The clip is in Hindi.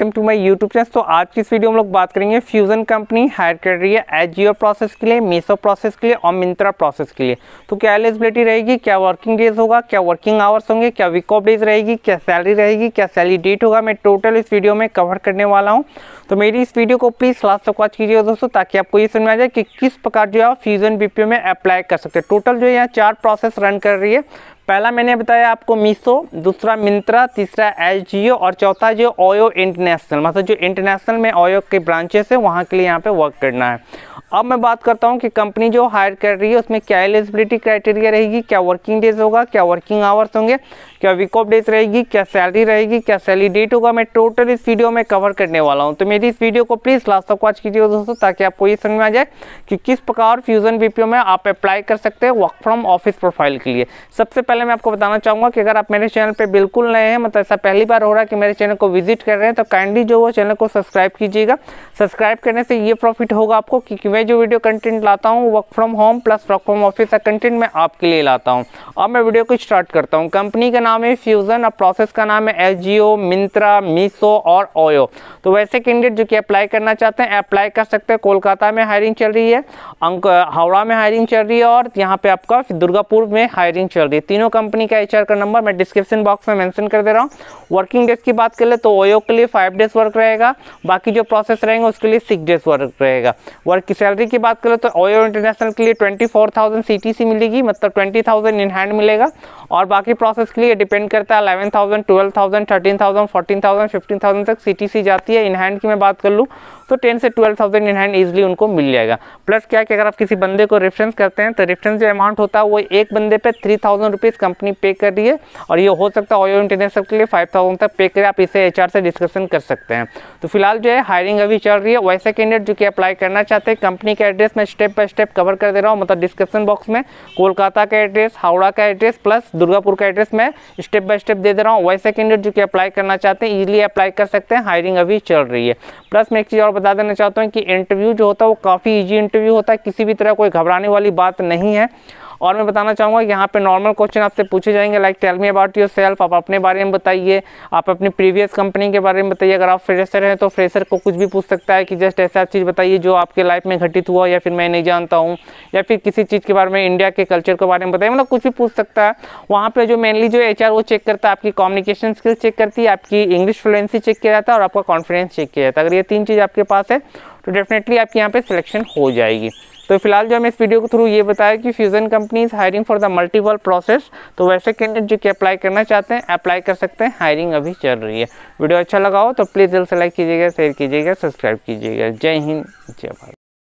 welcome to my YouTube channel तो आज की इस वीडियो में हम लोग बात करेंगे फ्यूजन कंपनी हायर कर रही है एजियो प्रोसेस के लिए मीसो प्रोसेस के लिए और मिंत्रा प्रोसेस के लिए तो क्या एलिजिबिलिटी रहेगी क्या वर्किंग डेज होगा क्या वर्किंग आवर्स होंगे क्या वीक ऑफ डेज रहेगी क्या सैलरी रहेगी क्या सैलरी डेट होगा मैं टोटल इस वीडियो में कवर करने वाला हूँ तो मेरी इस वीडियो को प्लीज़ लास्ट तक वॉच कीजिएगा दोस्तों ताकि आपको ये समझ आ जाए कि किस प्रकार जो है फ्यूजन बीपीओ में अप्लाई कर सकते हैं टोटल जो है यहाँ चार प्रोसेस रन कर रही है पहला मैंने बताया आपको मीशो दूसरा मिंत्रा तीसरा एच और चौथा जो ओयो इंटरनेशनल मतलब जो इंटरनेशनल में ओयो के ब्रांचेस है वहाँ के लिए यहाँ पे वर्क करना है अब मैं बात करता हूँ कि कंपनी जो हायर कर रही है उसमें क्या एलिजिबिलिटी क्राइटेरिया रहेगी क्या वर्किंग डेज होगा क्या वर्किंग आवर्स होंगे क्या वीक ऑफ डेज रहेगी क्या सैलरी रहेगी क्या सैलरी डेट होगा मैं टोटल इस वीडियो में कवर करने वाला हूँ तो मेरी इस वीडियो को प्लीज़ लास्ट तक वॉच कीजिए दोस्तों ताकि आपको ये समझ में आ जाए कि किस प्रकार फ्यूजन बीपीओ में आप अप्लाई कर सकते हैं वर्क फ्रॉम ऑफिस प्रोफाइल के लिए सबसे पहले पहले मैं आपको बताना चाहूँगा कि अगर आप मेरे चैनल पे बिल्कुल नए हैं मतलब ऐसा पहली बार हो रहा है कि मेरे चैनल को विजिट कर रहे हैं तो काइंडली जो वो चैनल को सब्सक्राइब कीजिएगा सब्सक्राइब करने से ये प्रॉफिट होगा आपको क्योंकि मैं जो वीडियो कंटेंट लाता हूँ work from home plus work from office का कंटेंट मैं आपके लिए लाता हूँ अब मैं वीडियो को स्टार्ट करता हूँ कंपनी का नाम है फ्यूज़न और प्रोसेस का नाम है एच मिंत्रा मीसो और ओयो तो वैसे कैंडिडेट जो कि अप्लाई करना चाहते हैं अप्लाई कर सकते हैं कोलकाता में हायरिंग चल रही है हावड़ा में हायरिंग चल रही है और यहाँ पे आपका दुर्गापुर में हायरिंग चल रही है तीनों कंपनी का एच का नंबर मैं डिस्क्रिप्शन बॉक्स में मैंशन कर दे रहा हूँ वर्किंग डेज की बात कर ले तो ओयो के लिए फाइव डेज वर्क रहेगा बाकी जो प्रोसेस रहेंगे उसके लिए सिक्स डेज वर्क रहेगा वर्क की सैलरी की बात कर ले तो ओयो इंटरनेशनल के लिए ट्वेंटी फोर मिलेगी मतलब ट्वेंटी इन हैंड मिलेगा और बाकी प्रोसेस के लिए डिपेंड करता है eleven thousand twelve thousand thirteen thousand fourteen thousand fifteen thousand तक सी जाती है इन हैंड की मैं बात कर लूँ तो टेन से twelve thousand in hand easily उनको मिल जाएगा प्लस क्या कि अगर आप किसी बंदे को रेफरेंस करते हैं तो रेफरेंस जो अमाउंट होता है वो एक बंदे पे थ्री थाउजेंड रुपीज़ कंपनी पे कर रही है और ये हो सकता है ऑयो इंटरनेशनल के लिए फाइव थाउजेंड तक पे करें आप इसे एच से डिस्कशन कर सकते हैं तो फिलहाल जो है हायरिंग अभी चल रही है वैसे कैंडिडेट जो कि अप्लाई करना चाहते हैं कंपनी का एड्रेस मैं स्टेप बाय स्टेप कवर कर दे रहा हूँ मतलब डिस्क्रिप्शन बॉक्स में कोलकाता का एड्रेस हावड़ा का एड्रेस प्लस दुर्गापुर का एड्रेस मैं स्टेप बाय स्टेप दे दे रहा हूँ वैसे कैंडिडेट जो कि अप्लाई करना चाहते हैं ईजिली अप्लाई कर सकते हैं हायरिंग अभी चल रही है प्लस मैं एक चीज़ और बता देना चाहता हूँ कि इंटरव्यू जो होता है वो काफ़ी ईजी इंटरव्यू होता है किसी भी तरह कोई घबराने वाली बात नहीं है और मैं बताना चाहूँगा यहाँ पे नॉर्मल क्वेश्चन आपसे पूछे जाएंगे like tell me about yourself आप अपने बारे में बताइए आप अपनी प्रीवियस कंपनी के बारे में बताइए अगर आप फ्रेशर हैं तो फ्रेशर को कुछ भी पूछ सकता है कि जस्ट ऐसा चीज़ बताइए जो आपके लाइफ में घटित हुआ या फिर मैं नहीं जानता हूँ या फिर किसी चीज़ के बारे में इंडिया के कल्चर के बारे में बताइए मतलब कुछ भी पूछ सकता है वहाँ पर जो मेनली जो एच वो चेक करता है आपकी कम्युनिकेशन स्किल चेक करती है आपकी इंग्लिश फ्लुएंसी चेक किया जाता है और आपका कॉन्फिडेंस चेक किया जाता है अगर ये तीन चीज़ आपके पास है तो डेफिनेटली आपके यहाँ पे सिलेक्शन हो जाएगी तो फिलहाल जो हमें इस वीडियो के थ्रू ये बताया कि fusion company is hiring for the multiple process तो वैसे कैंडिडेट जो कि अप्लाई करना चाहते हैं अप्लाई कर सकते हैं हायरिंग अभी चल रही है वीडियो अच्छा लगा हो तो प्लीज़ जल्द से लाइक कीजिएगा शेयर कीजिएगा सब्सक्राइब कीजिएगा जय हिंद जय भारत